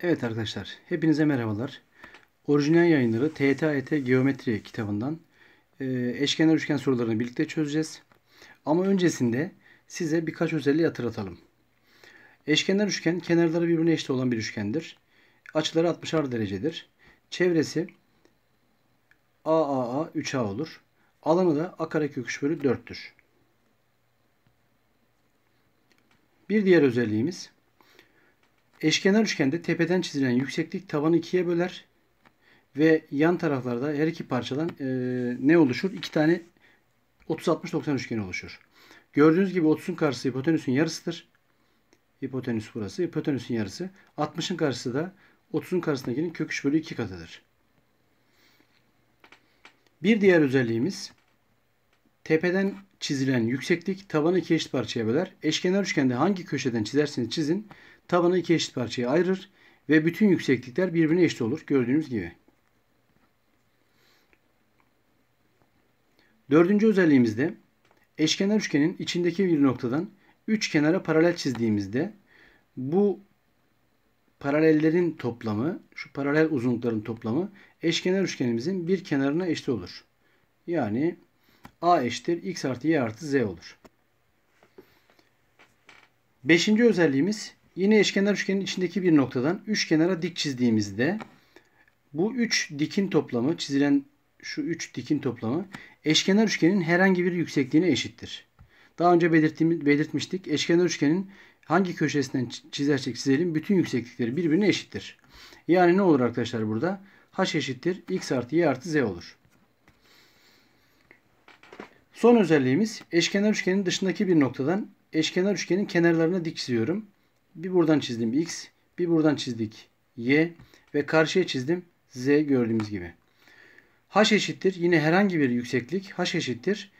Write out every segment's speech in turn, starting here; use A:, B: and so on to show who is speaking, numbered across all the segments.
A: Evet arkadaşlar, hepinize merhabalar. Orijinal yayınları TTAET Geometri kitabından e, eşkenar üçgen sorularını birlikte çözeceğiz. Ama öncesinde size birkaç özelliği hatırlatalım. Eşkenar üçgen kenarları birbirine eşit olan bir üçgendir. Açıları 60'ar derecedir. Çevresi AAA 3A olur. Alanı da A kare 3 bölü 4'tür. Bir diğer özelliğimiz Eşkenar üçgende tepeden çizilen yükseklik tabanı ikiye böler ve yan taraflarda her iki parçadan e, ne oluşur? İki tane 30-60-90 üçgeni oluşur. Gördüğünüz gibi 30'un karşısı hipotenüsün yarısıdır. Hipotenüs burası. Hipotenüsün yarısı. 60'ın karşısı da 30'un karşısındakinin kök 3 bölü 2 katıdır. Bir diğer özelliğimiz tepeden çizilen yükseklik tabanı iki eşit parçaya böler. Eşkenar üçgende hangi köşeden çizerseniz çizin tabanı iki eşit parçaya ayırır ve bütün yükseklikler birbirine eşit olur gördüğünüz gibi. Dördüncü özelliğimizde eşkenar üçgenin içindeki bir noktadan üç kenara paralel çizdiğimizde bu paralellerin toplamı, şu paralel uzunlukların toplamı eşkenar üçgenimizin bir kenarına eşit olur. Yani a eşittir x artı y artı z olur. Beşinci özelliğimiz Yine eşkenar üçgenin içindeki bir noktadan üç kenara dik çizdiğimizde bu üç dikin toplamı çizilen şu üç dikin toplamı eşkenar üçgenin herhangi bir yüksekliğine eşittir. Daha önce belirttiğimiz, belirtmiştik. Eşkenar üçgenin hangi köşesinden çizersek çizelim bütün yükseklikleri birbirine eşittir. Yani ne olur arkadaşlar burada? h eşittir x artı y artı z olur. Son özelliğimiz eşkenar üçgenin dışındaki bir noktadan eşkenar üçgenin kenarlarına dik çiziyorum bir buradan çizdim x, bir buradan çizdik y ve karşıya çizdim z gördüğümüz gibi. h eşittir yine herhangi bir yükseklik h eşittir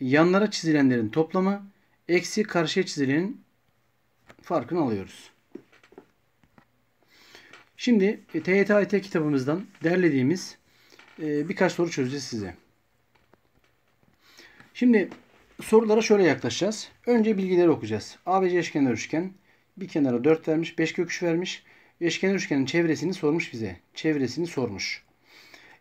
A: yanlara çizilenlerin toplamı eksi karşıya çizilenin farkını alıyoruz. Şimdi TYT e, kitabımızdan derlediğimiz e, birkaç soru çözeceğiz size. Şimdi sorulara şöyle yaklaşacağız. Önce bilgileri okuyacağız. ABC eşkenar üçgen, bir kenara 4 vermiş. 5 kök vermiş. Eşkenar üçgenin çevresini sormuş bize. Çevresini sormuş.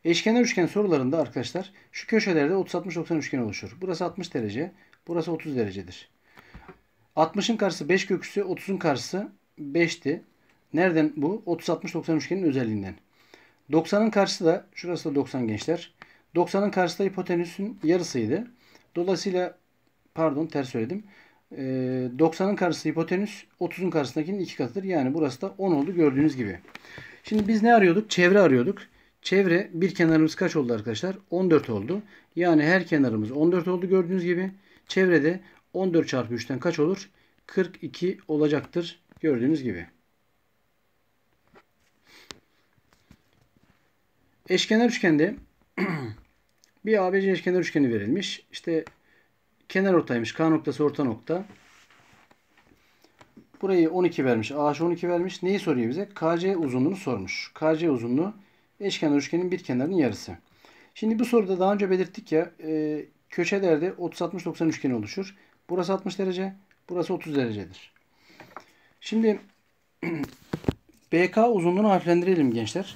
A: Eşkenar üçgen sorularında arkadaşlar şu köşelerde 30-60-90 üçgen oluşur. Burası 60 derece. Burası 30 derecedir. 60'ın karşısı 5 köküsü 30'un karşısı 5'ti. Nereden bu? 30-60-90 üçgenin özelliğinden. 90'ın karşısı da şurası da 90 gençler. 90'ın karşısı da hipotenüsün yarısıydı. Dolayısıyla pardon ters söyledim. 90'ın ee, karşısı hipotenüs, 30'un karşısındakinin iki katıdır. Yani burası da 10 oldu gördüğünüz gibi. Şimdi biz ne arıyorduk? Çevre arıyorduk. Çevre bir kenarımız kaç oldu arkadaşlar? 14 oldu. Yani her kenarımız 14 oldu gördüğünüz gibi. Çevrede 14 çarpı 3'ten kaç olur? 42 olacaktır gördüğünüz gibi. Eşkenar üçgende bir ABC eşkenar üçgeni verilmiş. İşte Kenar ortaymış. K noktası orta nokta. Burayı 12 vermiş. AH 12 vermiş. Neyi soruyor bize? KC uzunluğunu sormuş. KC uzunluğu eşkenar üçgenin bir kenarının yarısı. Şimdi bu soruda daha önce belirttik ya e, köşelerde 30-60-90 üçgeni oluşur. Burası 60 derece. Burası 30 derecedir. Şimdi BK uzunluğunu harflendirelim gençler.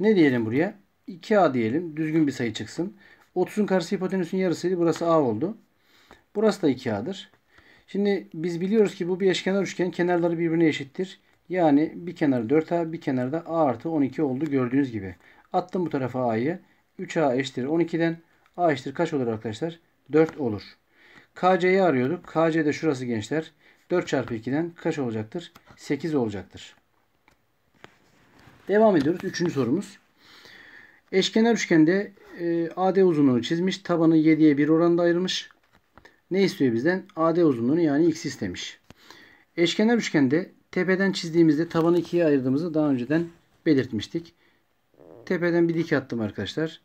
A: Ne diyelim buraya? 2A diyelim. Düzgün bir sayı çıksın. 30'un karşısı hipotenüsün yarısıydı. Burası A oldu. Burası da 2A'dır. Şimdi biz biliyoruz ki bu bir eşkenar üçgen. Kenarları birbirine eşittir. Yani bir kenarı 4A bir kenarda A artı 12 oldu gördüğünüz gibi. Attım bu tarafa A'yı. 3A eşittir 12'den. A eşittir kaç olur arkadaşlar? 4 olur. KC'yi arıyorduk. KC de şurası gençler. 4 çarpı 2'den kaç olacaktır? 8 olacaktır. Devam ediyoruz. Üçüncü sorumuz. Eşkenar üçgende e, AD uzunluğunu çizmiş. Tabanı 7'ye 1 oranda ayırmış ne istiyor bizden? AD uzunluğunu yani x istemiş. Eşkenar üçgende tepeden çizdiğimizde tabanı ikiye ayırdığımızı daha önceden belirtmiştik. Tepeden bir dik attım arkadaşlar.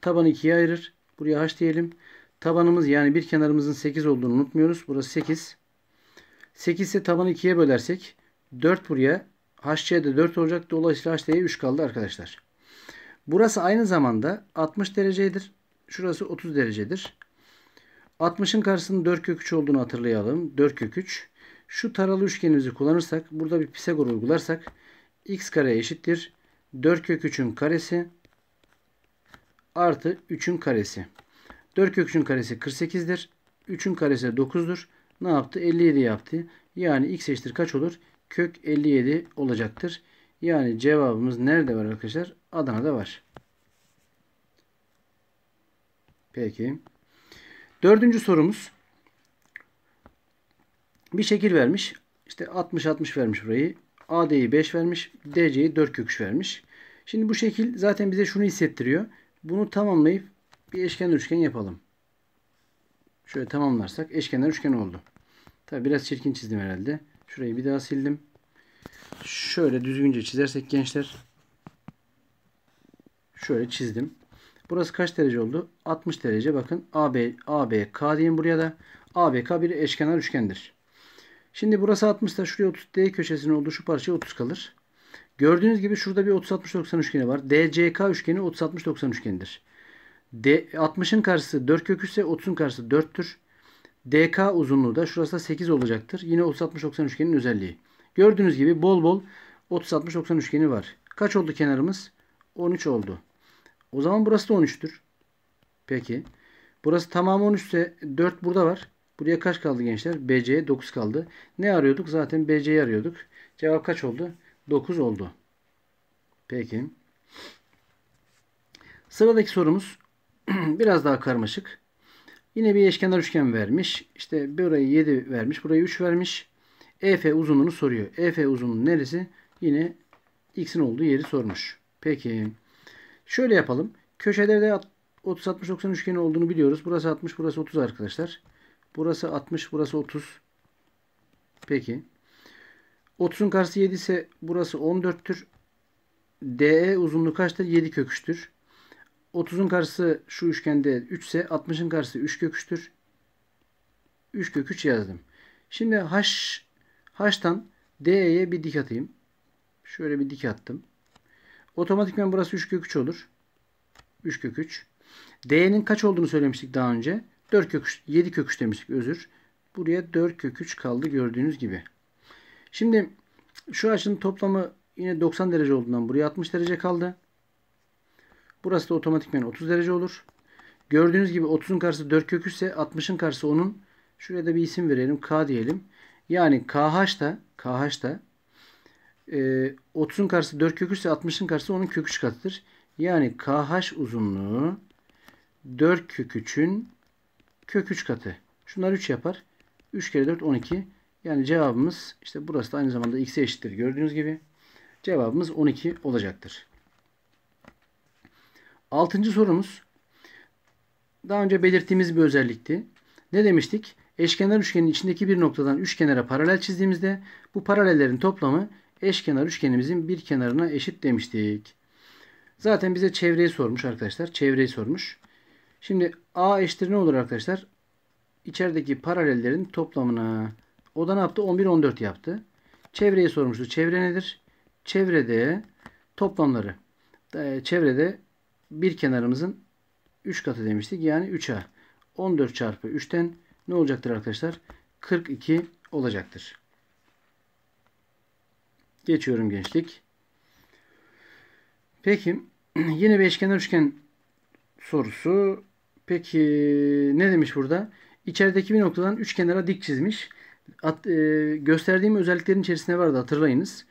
A: Tabanı ikiye ayırır. Buraya h diyelim. Tabanımız yani bir kenarımızın 8 olduğunu unutmuyoruz. Burası 8. 8 ise tabanı ikiye bölersek 4 buraya HC'ye de 4 olacak. Dolayısıyla HC'ye 3 kaldı arkadaşlar. Burası aynı zamanda 60 derecedir. Şurası 30 derecedir. 60'ın karşısının 4 kök 3 olduğunu hatırlayalım. 4 kök 3. Şu taralı üçgenimizi kullanırsak burada bir Pisagor uygularsak x kare eşittir. 4 kök 3'ün karesi artı 3'ün karesi. 4 kök 3'ün karesi 48'dir. 3'ün karesi 9'dur. Ne yaptı? 57 yaptı. Yani x eşittir kaç olur? Kök 57 olacaktır. Yani cevabımız nerede var arkadaşlar? Adana'da var. Peki. Dördüncü sorumuz. Bir şekil vermiş. İşte 60-60 vermiş burayı. AD'yi 5 vermiş. DC'yi 4 köküş vermiş. Şimdi bu şekil zaten bize şunu hissettiriyor. Bunu tamamlayıp bir eşkenar üçgen yapalım. Şöyle tamamlarsak eşkenar üçgen oldu. Tabi biraz çirkin çizdim herhalde. Şurayı bir daha sildim. Şöyle düzgünce çizersek gençler. Şöyle çizdim. Burası kaç derece oldu? 60 derece. Bakın AB, ABK diyeyim buraya da. ABK bir eşkenar üçgendir. Şimdi burası 60 da şuraya 30 D köşesinin olduğu şu parçaya 30 kalır. Gördüğünüz gibi şurada bir 30-60-90 üçgeni var. DCK üçgeni 30-60-90 üçgenidir. 60'ın karşısı 4 köküse, ise 30'un karşısı 4'tür. DK uzunluğu da şurası da 8 olacaktır. Yine 30-60-90 üçgenin özelliği. Gördüğünüz gibi bol bol 30-60-90 üçgeni var. Kaç oldu kenarımız? 13 oldu. O zaman burası da 13'tür. Peki. Burası tamamı 13 ise 4 burada var. Buraya kaç kaldı gençler? BC'ye 9 kaldı. Ne arıyorduk? Zaten BC'yi arıyorduk. Cevap kaç oldu? 9 oldu. Peki. Sıradaki sorumuz biraz daha karmaşık. Yine bir eşkenar üçgen vermiş. İşte burayı 7 vermiş. Burayı 3 vermiş. EF uzunluğunu soruyor. EF uzunluğu neresi? Yine x'in olduğu yeri sormuş. Peki. Şöyle yapalım. Köşelerde 30-60-90 üçgeni olduğunu biliyoruz. Burası 60, burası 30 arkadaşlar. Burası 60, burası 30. Peki. 30'un karşısı 7 ise burası 14'tür. DE uzunluğu kaçtır? 7 köküçtür. 30'un karşısı şu üçgende 3 ise 60'ın karşısı 3 köküçtür. 3 kök 3 yazdım. Şimdi H, H'tan DE'ye bir dik atayım. Şöyle bir dik attım. Otomatikmen burası 3 kök 3 olur. 3 kök 3. D'nin kaç olduğunu söylemiştik daha önce. 4 kök 3, 7 kök 3 demiştik özür. Buraya 4 kök 3 kaldı gördüğünüz gibi. Şimdi şu açının toplamı yine 90 derece olduğundan buraya 60 derece kaldı. Burası da otomatikmen 30 derece olur. Gördüğünüz gibi 30'un karşısı 4 kök 3 ise 60'ın karşısı onun. Şuraya da bir isim verelim. K diyelim. Yani KH da KH da e, 30'un karşısı 4 köküse, 3 60'ın karşısı onun kök 3 katıdır. Yani KH uzunluğu 4 kök 3'ün kök 3 katı. Şunlar 3 yapar. 3 kere 4 12. Yani cevabımız işte burası da aynı zamanda x'e eşittir. Gördüğünüz gibi cevabımız 12 olacaktır. Altıncı sorumuz daha önce belirttiğimiz bir özellikti. Ne demiştik? Eşkenar üçgenin içindeki bir noktadan üç kenara paralel çizdiğimizde bu paralellerin toplamı eşkenar üçgenimizin bir kenarına eşit demiştik. Zaten bize çevreyi sormuş arkadaşlar. Çevreyi sormuş. Şimdi A eşittir ne olur arkadaşlar? İçerideki paralellerin toplamına. O da ne yaptı? 11, 14 yaptı. Çevreyi sormuştu. Çevre nedir? Çevrede toplamları. E, çevrede bir kenarımızın 3 katı demiştik. Yani 3A. 14 çarpı 3'ten ne olacaktır arkadaşlar? 42 olacaktır. Geçiyorum gençlik. Peki yine bir eşkenar üçgen sorusu. Peki ne demiş burada? İçerideki bir noktadan üç kenara dik çizmiş. At, e, gösterdiğim özelliklerin içerisinde vardı hatırlayınız.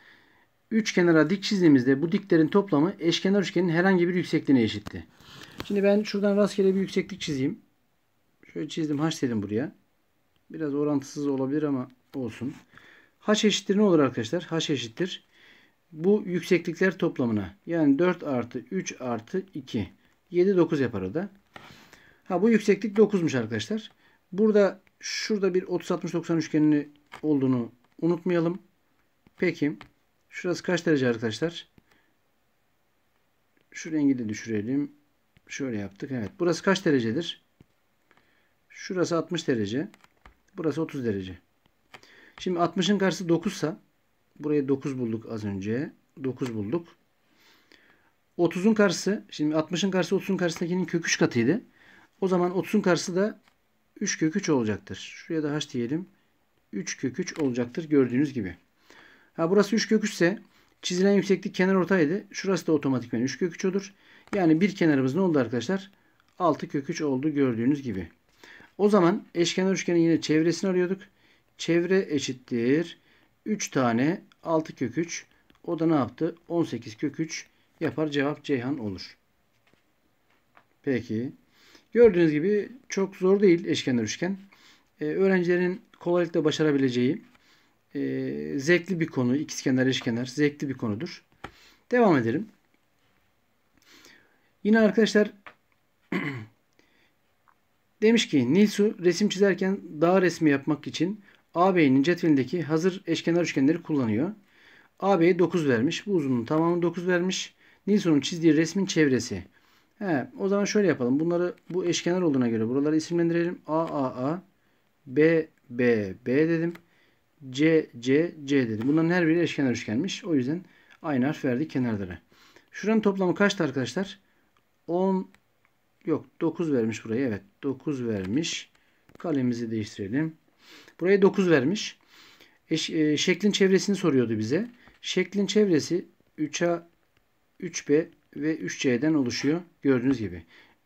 A: Üç kenara dik çizdiğimizde bu diklerin toplamı eşkenar üçgenin herhangi bir yüksekliğine eşitti. Şimdi ben şuradan rastgele bir yükseklik çizeyim. Şöyle çizdim. Haş dedim buraya. Biraz orantısız olabilir ama olsun h eşittir ne olur arkadaşlar? h eşittir. Bu yükseklikler toplamına yani 4 artı 3 artı 2 7 9 yapar o da. Ha bu yükseklik 9'muş arkadaşlar. Burada şurada bir 30 60 90 üçgenini olduğunu unutmayalım. Peki şurası kaç derece arkadaşlar? Şu rengi de düşürelim. Şöyle yaptık. Evet. Burası kaç derecedir? Şurası 60 derece. Burası 30 derece. Şimdi 60'ın karşısı 9 sa buraya 9 bulduk az önce. 9 bulduk. 30'un karşısı şimdi 60'ın karşısı 30'un karşısındakinin kök 3 katıydı. O zaman 30'un karşısı da 3 kök 3 olacaktır. Şuraya da h diyelim. 3 kök 3 olacaktır gördüğünüz gibi. Ha burası 3 kök 3 ise çizilen yükseklik kenar ortaydı. Şurası da otomatikmen 3 kök 3 olur. Yani bir kenarımız ne oldu arkadaşlar? 6 kök 3 oldu gördüğünüz gibi. O zaman eşkenar üçgenin yine çevresini arıyorduk. Çevre eşittir. 3 tane 6 kök 3. O da ne yaptı? 18 kök 3 yapar. Cevap Ceyhan olur. Peki. Gördüğünüz gibi çok zor değil eşkenar üçgen. Ee, öğrencilerin kolaylıkla başarabileceği e, zevkli bir konu. ikizkenar eşkenar zevkli bir konudur. Devam edelim. Yine arkadaşlar demiş ki Nilsu resim çizerken dağ resmi yapmak için AB'nin cetvelindeki hazır eşkenar üçgenleri kullanıyor. AB'ye 9 vermiş. Bu uzunluğun tamamı 9 vermiş. Nilsson'un çizdiği resmin çevresi. He, o zaman şöyle yapalım. Bunları bu eşkenar olduğuna göre buraları isimlendirelim. A A A B B B dedim. C C C dedim. Bunların her biri eşkenar üçgenmiş. O yüzden aynı harf verdik kenarlara. Şuranın toplamı kaçtı arkadaşlar? 10 yok 9 vermiş buraya. Evet 9 vermiş. Kalemizi değiştirelim. Buraya 9 vermiş. E, e, şeklin çevresini soruyordu bize. Şeklin çevresi 3A, 3B ve 3C'den oluşuyor. Gördüğünüz gibi.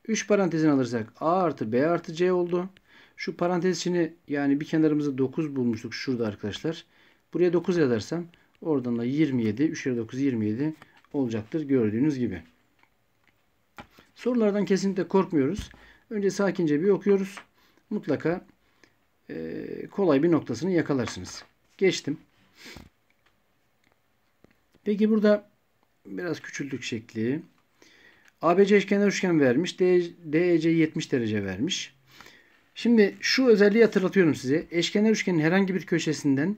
A: 3 parantezin alırsak A artı B artı C oldu. Şu parantez içini yani bir kenarımızı 9 bulmuştuk şurada arkadaşlar. Buraya 9 yazarsam oradan da 27. 3 kere 9 27 olacaktır gördüğünüz gibi. Sorulardan kesinlikle korkmuyoruz. Önce sakince bir okuyoruz. Mutlaka e, kolay bir noktasını yakalarsınız. Geçtim. Peki burada biraz küçüldük şekli. ABC eşkenar üçgen vermiş. DEC 70 derece vermiş. Şimdi şu özelliği hatırlatıyorum size. Eşkenar üçgenin herhangi bir köşesinden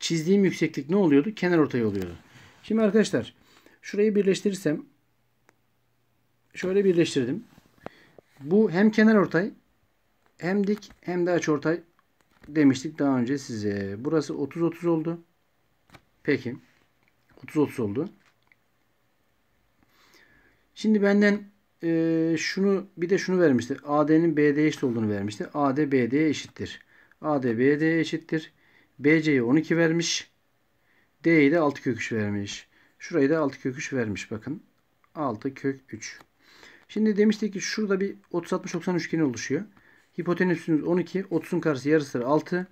A: çizdiğim yükseklik ne oluyordu? Kenar ortayı oluyordu. Şimdi arkadaşlar şurayı birleştirirsem şöyle birleştirdim. Bu hem kenar ortay hem dik hem de açı ortay demiştik daha önce size. Burası 30-30 oldu. Peki. 30-30 oldu. Şimdi benden e, şunu bir de şunu vermişti. AD'nin BD'ye eşit olduğunu vermişti. AD BD'ye eşittir. AD BD'ye eşittir. BC'ye 12 vermiş. D'ye de 6 kök 3 vermiş. Şurayı da 6 kök 3 vermiş. Bakın. 6 kök 3. Şimdi demiştik ki şurada bir 30-60-90 üçgeni oluşuyor. Hipotenüsünüz 12. 30'un karşısı yarısı 6.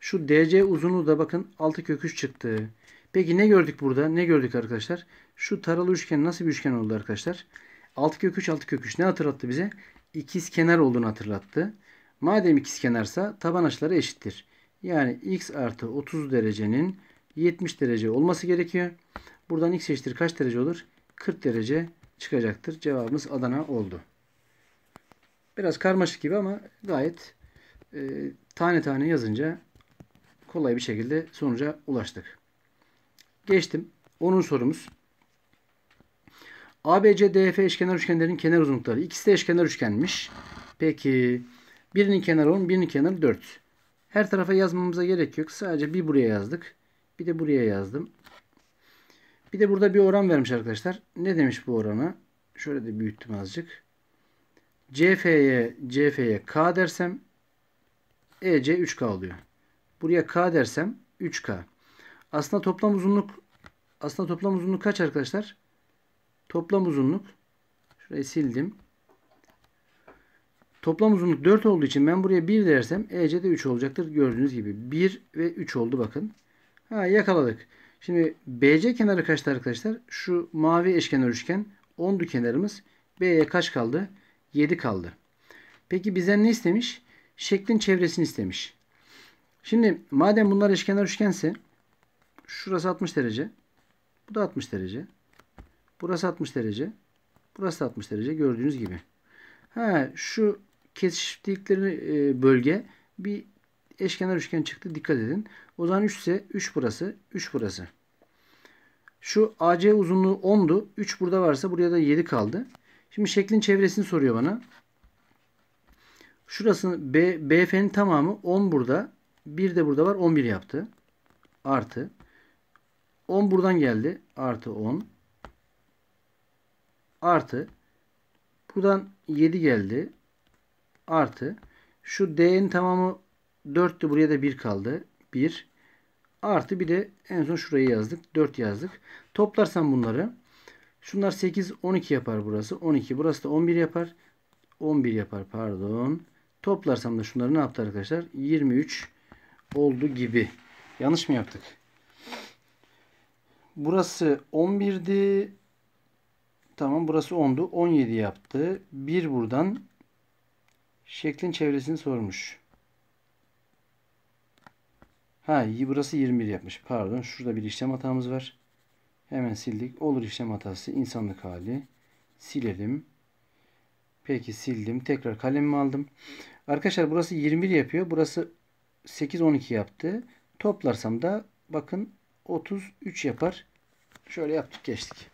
A: Şu DC uzunluğu da bakın 6 kök 3 çıktı. Peki ne gördük burada? Ne gördük arkadaşlar? Şu taralı üçgen nasıl bir üçgen oldu arkadaşlar? 6 kök 3 6 kök 3 ne hatırlattı bize? İkiz kenar olduğunu hatırlattı. Madem ikiz kenarsa taban açıları eşittir. Yani x artı 30 derecenin 70 derece olması gerekiyor. Buradan x eşittir kaç derece olur? 40 derece çıkacaktır. Cevabımız Adana oldu. Biraz karmaşık gibi ama gayet e, tane tane yazınca kolay bir şekilde sonuca ulaştık. Geçtim. 10. sorumuz. ABC, eşkenar üçgenlerin kenar uzunlukları. İkisi de eşkenar üçgenmiş. Peki birinin kenarı 10, birinin kenarı 4. Her tarafa yazmamıza gerek yok. Sadece bir buraya yazdık. Bir de buraya yazdım. Bir de burada bir oran vermiş arkadaşlar. Ne demiş bu oranı? Şöyle de büyüttüm azıcık. CF'ye CF'ye K dersem EC 3K oluyor. Buraya K dersem 3K. Aslında toplam uzunluk aslında toplam uzunluk kaç arkadaşlar? Toplam uzunluk şurayı sildim. Toplam uzunluk 4 olduğu için ben buraya 1 dersem EC de 3 olacaktır. Gördüğünüz gibi 1 ve 3 oldu bakın. Ha yakaladık. Şimdi BC kenarı kaçtı arkadaşlar? Şu mavi eşkenar üçgen 10'du kenarımız. B'ye kaç kaldı? 7 kaldı. Peki bizden ne istemiş? Şeklin çevresini istemiş. Şimdi madem bunlar eşkenar üçgense şurası 60 derece. Bu da 60 derece. Burası 60 derece. Burası da 60 derece gördüğünüz gibi. Ha şu kesiştikleri e, bölge bir eşkenar üçgen çıktı. Dikkat edin. O zaman 3 ise 3 burası, 3 burası. Şu AC uzunluğu 10'du. 3 burada varsa buraya da 7 kaldı. Şimdi şeklin çevresini soruyor bana. Şurasını B, BF'nin tamamı 10 burada. 1 de burada var. 11 yaptı. Artı. 10 buradan geldi. Artı 10. Artı. Buradan 7 geldi. Artı. Şu D'nin tamamı 4'tü. Buraya da 1 kaldı. 1. Artı bir de en son şurayı yazdık. 4 yazdık. Toplarsam bunları Şunlar 8, 12 yapar burası. 12. Burası da 11 yapar. 11 yapar pardon. Toplarsam da şunları ne yaptı arkadaşlar? 23 oldu gibi. Yanlış mı yaptık? Burası 11'di. Tamam burası 10'du. 17 yaptı. 1 buradan şeklin çevresini sormuş. Ha burası 21 yapmış. Pardon şurada bir işlem hatamız var. Hemen sildik. Olur işlem hatası insanlık hali. Silelim. Peki sildim. Tekrar kalemimi aldım. Arkadaşlar burası 21 yapıyor. Burası 8 12 yaptı. Toplarsam da bakın 33 yapar. Şöyle yaptık geçtik.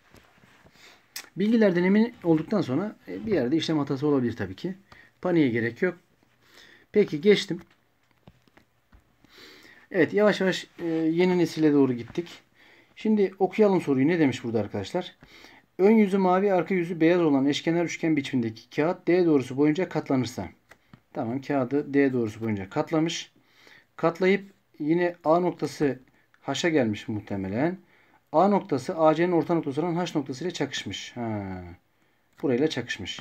A: Bilgilerden emin olduktan sonra e, bir yerde işlem hatası olabilir tabii ki. Paniğe gerek yok. Peki geçtim. Evet yavaş yavaş e, yeni nesile doğru gittik. Şimdi okuyalım soruyu. Ne demiş burada arkadaşlar? Ön yüzü mavi, arka yüzü beyaz olan eşkenar üçgen biçimindeki kağıt D doğrusu boyunca katlanırsa. Tamam kağıdı D doğrusu boyunca katlamış. Katlayıp yine A noktası H'a gelmiş muhtemelen. A noktası AC'nin orta noktası olan H noktası ile çakışmış. Ha. Burayla çakışmış.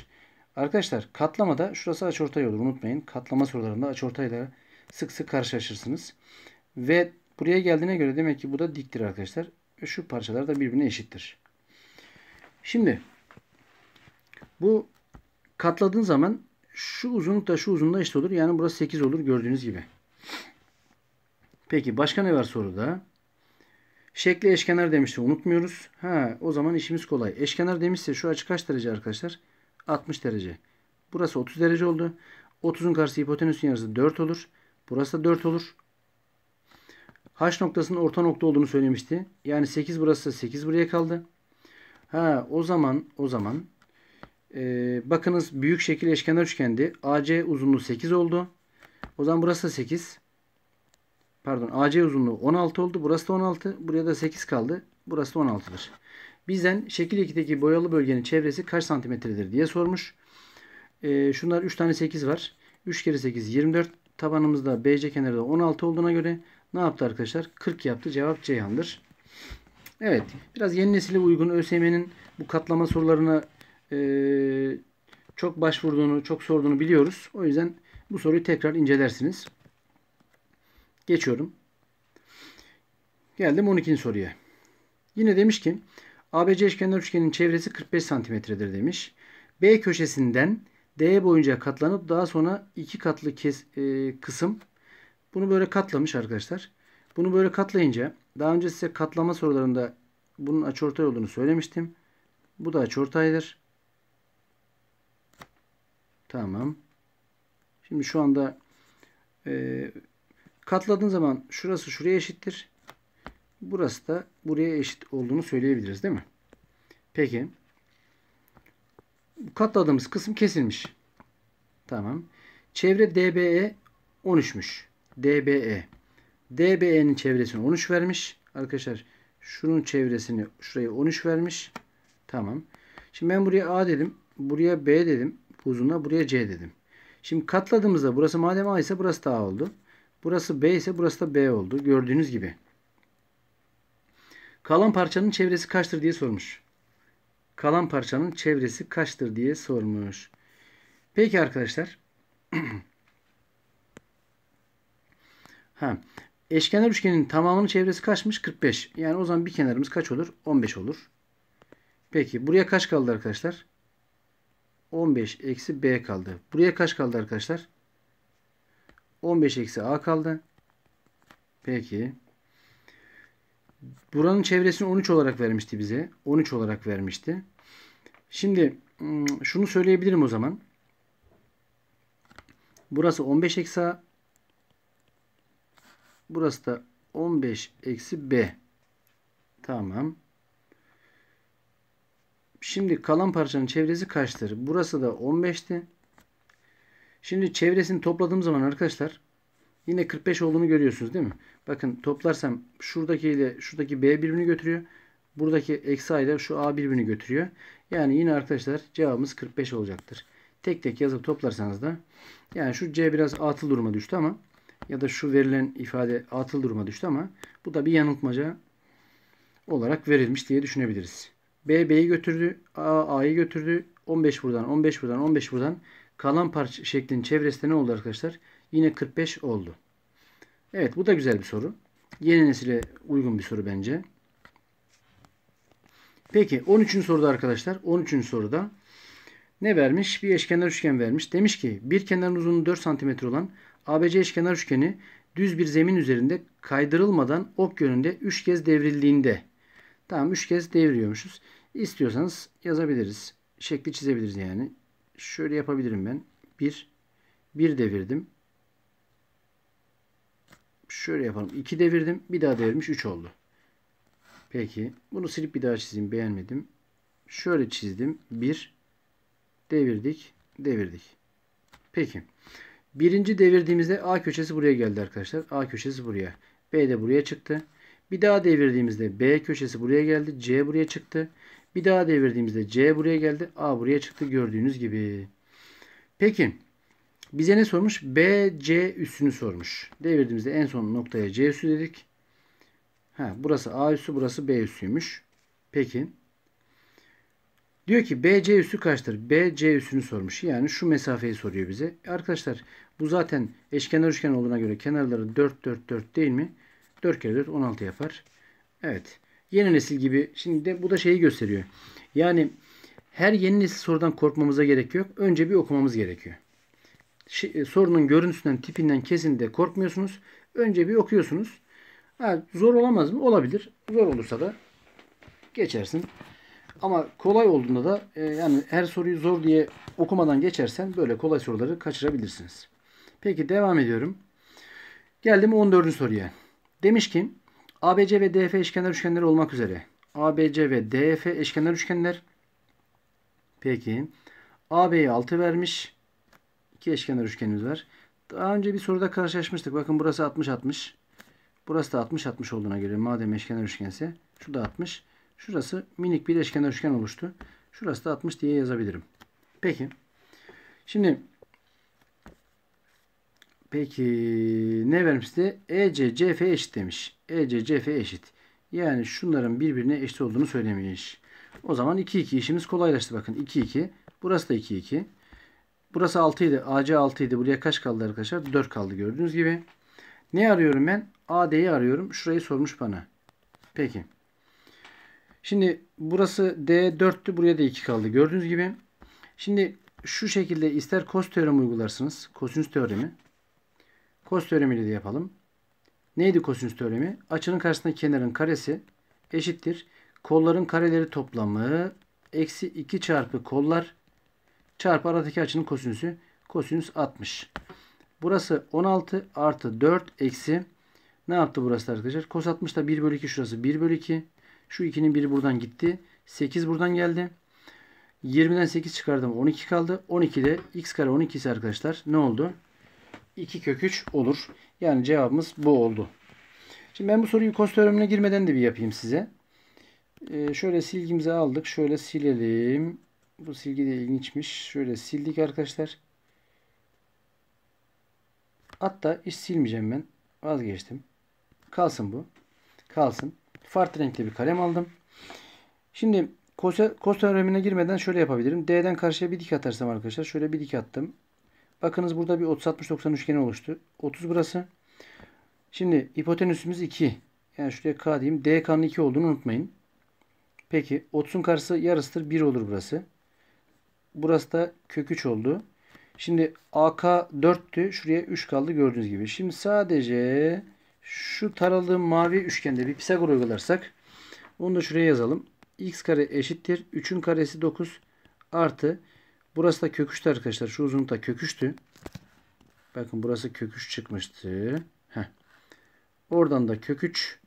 A: Arkadaşlar katlamada şurası açıortay olur unutmayın. Katlama sorularında açıortayla sık sık karşılaşırsınız. Ve buraya geldiğine göre demek ki bu da diktir arkadaşlar şu parçalar da birbirine eşittir. Şimdi bu katladığın zaman şu uzunluk da şu uzunluğa eşit olur. Yani burası 8 olur gördüğünüz gibi. Peki başka ne var soruda? Şekli eşkenar demişti. Unutmuyoruz. Ha, o zaman işimiz kolay. Eşkenar demişse şu açı kaç derece arkadaşlar? 60 derece. Burası 30 derece oldu. 30'un karşısı hipotenüsün yarısı 4 olur. Burası da 4 olur. H noktasının orta nokta olduğunu söylemişti. Yani 8 burası 8 buraya kaldı. Ha o zaman o zaman e, bakınız büyük şekil eşkenar üçgendi. AC uzunluğu 8 oldu. O zaman burası da 8. Pardon AC uzunluğu 16 oldu. Burası da 16. Buraya da 8 kaldı. Burası da 16'dır. Bizden şekil 2'deki boyalı bölgenin çevresi kaç santimetredir diye sormuş. E, şunlar 3 tane 8 var. 3 kere 8 24. Tabanımızda BC kenarı da 16 olduğuna göre ne yaptı arkadaşlar? 40 yaptı. Cevap Ceyhan'dır. Evet. Biraz yeni nesile uygun ÖSYM'nin bu katlama sorularına e, çok başvurduğunu, çok sorduğunu biliyoruz. O yüzden bu soruyu tekrar incelersiniz. Geçiyorum. Geldim 12. soruya. Yine demiş ki ABC eşkenar üçgenin çevresi 45 santimetredir demiş. B köşesinden D boyunca katlanıp daha sonra iki katlı kes, e, kısım bunu böyle katlamış arkadaşlar. Bunu böyle katlayınca daha önce size katlama sorularında bunun açıortay olduğunu söylemiştim. Bu da açıortaydır. Tamam. Şimdi şu anda e, katladığın zaman şurası şuraya eşittir. Burası da buraya eşit olduğunu söyleyebiliriz değil mi? Peki. Katladığımız kısım kesilmiş. Tamam. Çevre DBE 13'müş. DBE. DBE'nin çevresini 13 vermiş. Arkadaşlar şunun çevresini şuraya 13 vermiş. Tamam. Şimdi ben buraya A dedim. Buraya B dedim. bu Uzunluğa buraya C dedim. Şimdi katladığımızda burası madem A ise burası da A oldu. Burası B ise burası da B oldu. Gördüğünüz gibi. Kalan parçanın çevresi kaçtır diye sormuş. Kalan parçanın çevresi kaçtır diye sormuş. Peki arkadaşlar. Ha. Eşkenar üçgenin tamamının çevresi kaçmış? 45. Yani o zaman bir kenarımız kaç olur? 15 olur. Peki buraya kaç kaldı arkadaşlar? 15 eksi B kaldı. Buraya kaç kaldı arkadaşlar? 15 eksi A kaldı. Peki. Buranın çevresini 13 olarak vermişti bize. 13 olarak vermişti. Şimdi hmm, şunu söyleyebilirim o zaman. Burası 15 eksi A. Burası da 15 eksi B. Tamam. Şimdi kalan parçanın çevresi kaçtır? Burası da 15'ti. Şimdi çevresini topladığım zaman arkadaşlar yine 45 olduğunu görüyorsunuz değil mi? Bakın toplarsam şuradaki ile şuradaki B birbirini götürüyor. Buradaki eksi A ile şu A birbirini götürüyor. Yani yine arkadaşlar cevabımız 45 olacaktır. Tek tek yazıp toplarsanız da yani şu C biraz atıl duruma düştü ama ya da şu verilen ifade atıl duruma düştü ama bu da bir yanıltmaca olarak verilmiş diye düşünebiliriz. B B'yi götürdü. A A'yı götürdü. 15 buradan 15 buradan 15 buradan kalan parça şeklin çevresinde ne oldu arkadaşlar? Yine 45 oldu. Evet bu da güzel bir soru. Yeni nesile uygun bir soru bence. Peki 13. soruda arkadaşlar 13. soruda ne vermiş? Bir eşkenar üçgen vermiş. Demiş ki bir kenarın uzunluğu 4 cm olan ABC eşkenar üçgeni düz bir zemin üzerinde kaydırılmadan ok yönünde 3 kez devrildiğinde tamam 3 kez deviriyormuşuz. İstiyorsanız yazabiliriz. Şekli çizebiliriz yani. Şöyle yapabilirim ben. 1 1 devirdim. Şöyle yapalım. 2 devirdim. Bir daha devirmiş 3 oldu. Peki. Bunu silip bir daha çizeyim. Beğenmedim. Şöyle çizdim. 1 devirdik. Devirdik. Peki. Birinci devirdiğimizde A köşesi buraya geldi arkadaşlar. A köşesi buraya. B de buraya çıktı. Bir daha devirdiğimizde B köşesi buraya geldi. C buraya çıktı. Bir daha devirdiğimizde C buraya geldi. A buraya çıktı gördüğünüz gibi. Peki bize ne sormuş? B, C üssünü sormuş. Devirdiğimizde en son noktaya C üssü dedik. Ha, burası A üssü burası B üssüymüş. Peki. Diyor ki BC üssü kaçtır? BC üssünü sormuş. Yani şu mesafeyi soruyor bize. Arkadaşlar bu zaten eşkenar üçgen olduğuna göre kenarları 4 4 4 değil mi? 4 kere 4 16 yapar. Evet. Yeni nesil gibi. Şimdi de bu da şeyi gösteriyor. Yani her yeni nesil sorudan korkmamıza gerek yok. Önce bir okumamız gerekiyor. E, sorunun görüntüsünden, tipinden kesinlikle korkmuyorsunuz. Önce bir okuyorsunuz. Ha, zor olamaz mı? Olabilir. Zor olursa da geçersin. Ama kolay olduğunda da e, yani her soruyu zor diye okumadan geçersen böyle kolay soruları kaçırabilirsiniz. Peki devam ediyorum. Geldim 14. soruya. Demiş ki ABC ve DF eşkenar üçgenler olmak üzere. ABC ve DF eşkenar üçgenler. Peki. AB'ye 6 vermiş. 2 eşkenar üçgenimiz var. Daha önce bir soruda karşılaşmıştık. Bakın burası 60-60. Burası da 60-60 olduğuna göre madem eşkenar üçgense. Şu da 60. Şurası minik bir eşkenar üçgen oluştu. Şurası da 60 diye yazabilirim. Peki. Şimdi Peki ne vermişti? EC CF eşit demiş. EC CF eşit. Yani şunların birbirine eşit olduğunu söylemiş. O zaman 2 2 işimiz kolaylaştı bakın. 2 2. Burası da 2 2. Burası 6 idi. AC 6 idi. Buraya kaç kaldı arkadaşlar? 4 kaldı gördüğünüz gibi. Ne arıyorum ben? AD'yi arıyorum. Şurayı sormuş bana. Peki. Şimdi burası D4'tü. Buraya da 2 kaldı. Gördüğünüz gibi. Şimdi şu şekilde ister kos teoremi uygularsınız. Kosinüs teoremi. Kos teoremiyle de yapalım. Neydi kosinüs teoremi? Açının karşısındaki kenarın karesi eşittir. Kolların kareleri toplamı eksi 2 çarpı kollar çarpı aradaki açının kosinüsü. Kosinüs 60. Burası 16 artı 4 eksi ne yaptı burası arkadaşlar? Kos 60 da 1 bölü 2 şurası 1 bölü 2. Şu 2'nin biri buradan gitti. 8 buradan geldi. 20'den 8 çıkardım. 12 kaldı. 12'de x kare 12 ise arkadaşlar ne oldu? 2 kök 3 olur. Yani cevabımız bu oldu. Şimdi ben bu soruyu kos teoremine girmeden de bir yapayım size. Ee, şöyle silgimizi aldık. Şöyle silelim. Bu silgi de ilginçmiş. Şöyle sildik arkadaşlar. Hatta hiç silmeyeceğim ben. Vazgeçtim. Kalsın bu. Kalsın. Farklı renkli bir kalem aldım. Şimdi kos teoremine girmeden şöyle yapabilirim. D'den karşıya bir dik atarsam arkadaşlar. Şöyle bir dik attım. Bakınız burada bir 30-60-90 üçgeni oluştu. 30 burası. Şimdi hipotenüsümüz 2. Yani şuraya K diyeyim. DK'nın 2 olduğunu unutmayın. Peki 30'un karşısı yarısıdır 1 olur burası. Burası da kök 3 oldu. Şimdi AK 4'tü. Şuraya 3 kaldı gördüğünüz gibi. Şimdi sadece şu taralı mavi üçgende bir Pisagor uygularsak onu da şuraya yazalım. X kare eşittir. 3'ün karesi 9 artı Burası da köküştü arkadaşlar. Şu uzunlukta da köküştü. Bakın burası köküş çıkmıştı. Heh. Oradan da köküç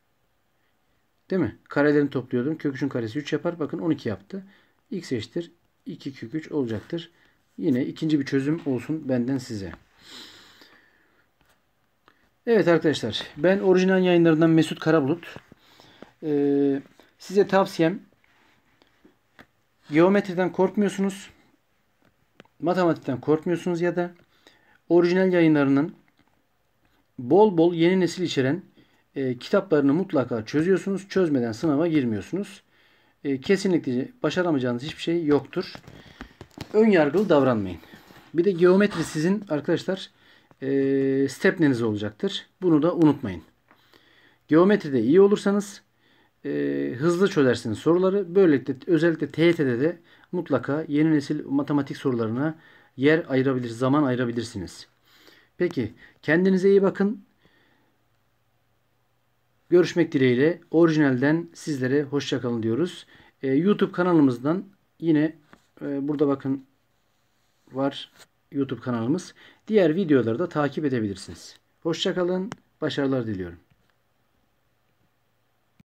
A: değil mi? Karelerini topluyordum. Köküçün karesi 3 yapar. Bakın 12 yaptı. X eşittir. 2 köküç olacaktır. Yine ikinci bir çözüm olsun benden size. Evet arkadaşlar. Ben orijinal yayınlarından Mesut Karabulut. Ee, size tavsiyem geometriden korkmuyorsunuz matematikten korkmuyorsunuz ya da orijinal yayınlarının bol bol yeni nesil içeren e, kitaplarını mutlaka çözüyorsunuz. Çözmeden sınava girmiyorsunuz. E, kesinlikle başaramayacağınız hiçbir şey yoktur. Ön yargılı davranmayın. Bir de geometri sizin arkadaşlar e, stepneniz olacaktır. Bunu da unutmayın. Geometride iyi olursanız e, hızlı çözersiniz soruları. Böylelikle özellikle TYT'de de mutlaka yeni nesil matematik sorularına yer ayırabilir, zaman ayırabilirsiniz. Peki kendinize iyi bakın. Görüşmek dileğiyle orijinalden sizlere hoşçakalın diyoruz. E, YouTube kanalımızdan yine e, burada bakın var YouTube kanalımız. Diğer videoları da takip edebilirsiniz. Hoşçakalın. Başarılar diliyorum.